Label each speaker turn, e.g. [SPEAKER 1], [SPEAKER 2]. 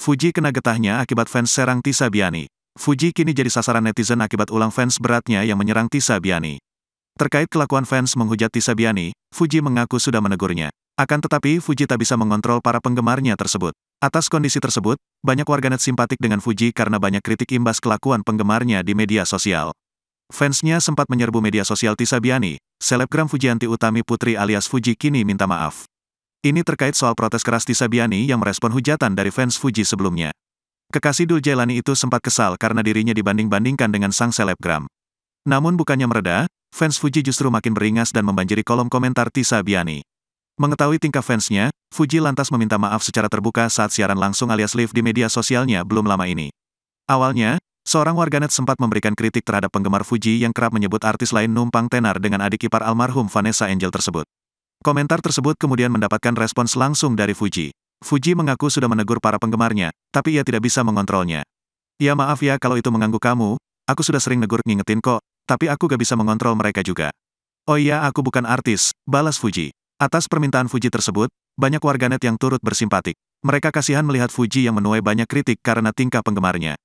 [SPEAKER 1] Fuji kena getahnya akibat fans serang Tisa Biani. Fuji kini jadi sasaran netizen akibat ulang fans beratnya yang menyerang Tisa Biani. Terkait kelakuan fans menghujat Tisa Biani, Fuji mengaku sudah menegurnya. Akan tetapi Fuji tak bisa mengontrol para penggemarnya tersebut. Atas kondisi tersebut, banyak warganet simpatik dengan Fuji karena banyak kritik imbas kelakuan penggemarnya di media sosial. Fansnya sempat menyerbu media sosial Tisa Biani, selebgram Fujianti Utami Putri alias Fuji kini minta maaf. Ini terkait soal protes keras Tisa Biani yang merespon hujatan dari fans Fuji sebelumnya. Kekasih Dul Jailani itu sempat kesal karena dirinya dibanding-bandingkan dengan sang selebgram. Namun bukannya mereda, fans Fuji justru makin beringas dan membanjiri kolom komentar Tisa Biani. Mengetahui tingkah fansnya, Fuji lantas meminta maaf secara terbuka saat siaran langsung alias live di media sosialnya belum lama ini. Awalnya, seorang warganet sempat memberikan kritik terhadap penggemar Fuji yang kerap menyebut artis lain numpang tenar dengan adik ipar almarhum Vanessa Angel tersebut. Komentar tersebut kemudian mendapatkan respons langsung dari Fuji. Fuji mengaku sudah menegur para penggemarnya, tapi ia tidak bisa mengontrolnya. Ya maaf ya kalau itu mengganggu kamu, aku sudah sering negur ngingetin kok, tapi aku gak bisa mengontrol mereka juga. Oh iya aku bukan artis, balas Fuji. Atas permintaan Fuji tersebut, banyak warganet yang turut bersimpatik. Mereka kasihan melihat Fuji yang menuai banyak kritik karena tingkah penggemarnya.